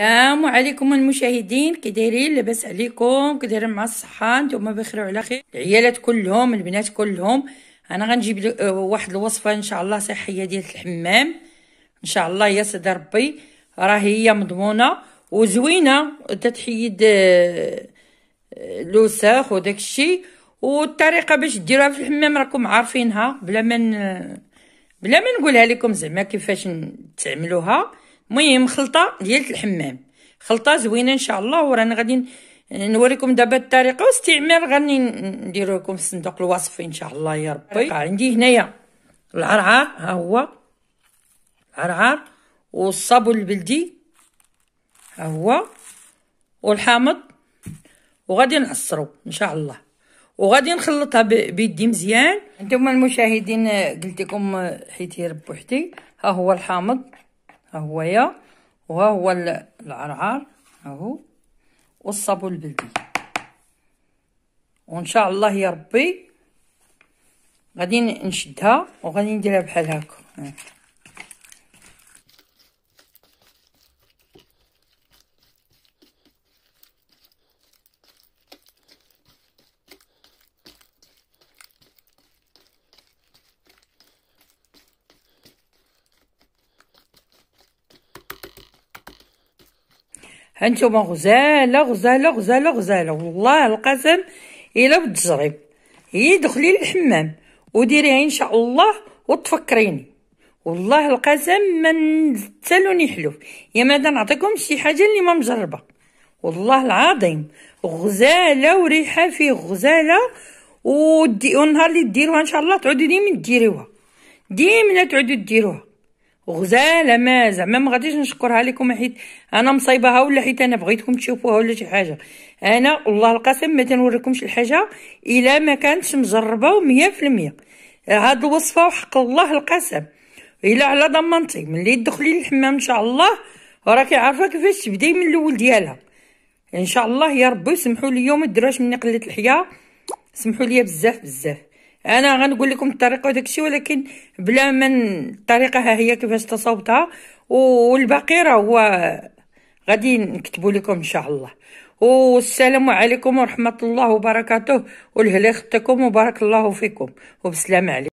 السلام عليكم المشاهدين كي دايرين لاباس عليكم كي دايرين مع الصحه نتوما بخير وعلى خير العيالات كلهم البنات كلهم انا غنجيب آه، واحد الوصفه ان شاء الله صحيه ديال الحمام ان شاء الله يا سيدي ربي راه هي مضمونه وزوينه تتحيد آه، الوساخ وداكشي والطريقه باش ديروها في الحمام راكم عارفينها بلا ما بلا ما نقولها لكم زعما كيفاش تعملوها المهم خلطه ديال الحمام خلطه زوينه ان شاء الله ورانا غادي نوريكم دابا الطريقه واستعمال غادي نديرو لكم في صندوق الوصف ان شاء الله يا ربي عندي هنايا العرعر ها هو العرعر والصابون البلدي ها هو والحامض وغادي نعصرو ان شاء الله وغادي نخلطها بيدي مزيان نتوما المشاهدين قلت لكم حيت هي بوحدي ها هو الحامض هوايا وهو العرعر اهو والصابون البلدي وان شاء الله يا ربي غادي نشدها وغادي نديرها بحال هكا هانتوما غزاله غزاله غزاله غزاله والله القسم الا بتجرب يدخلي الحمام للحمام وديريها ان شاء الله وتفكريني والله القسم ما تلوني حلو يا مادا نعطيكم شي حاجه اللي ما مجربه والله العظيم غزاله وريحه فيه غزاله ودي... والنهار اللي ديروها ان شاء الله تعودوا ديما ديروها ديما تعودوا ديروها غزاله ما زعما ما غاديش نشكرها لكم حيت انا مصايبها ولا حيت انا بغيتكم تشوفوها ولا شي حاجه انا والله القسم ما تنوريكمش الحاجه الا ما كانتش مجربه 100% هاد الوصفه وحق الله القسم الا على ضمانتي ملي تدخلي للحمام ان شاء الله وراكي عارفه كيفاش تبداي من الاول ديالها ان شاء الله يا ربي سمحوا لي يوم الدراج مني قله الحياه سمحوا لي بزاف بزاف انا غنقول لكم الطريقه وداكشي ولكن بلا من الطريقه ها هي كيفاش تصاوبتها والباقي راه هو غادي نكتبوا لكم ان شاء الله والسلام عليكم ورحمه الله وبركاته والهلا ختكم وبارك الله فيكم وبسلام عليكم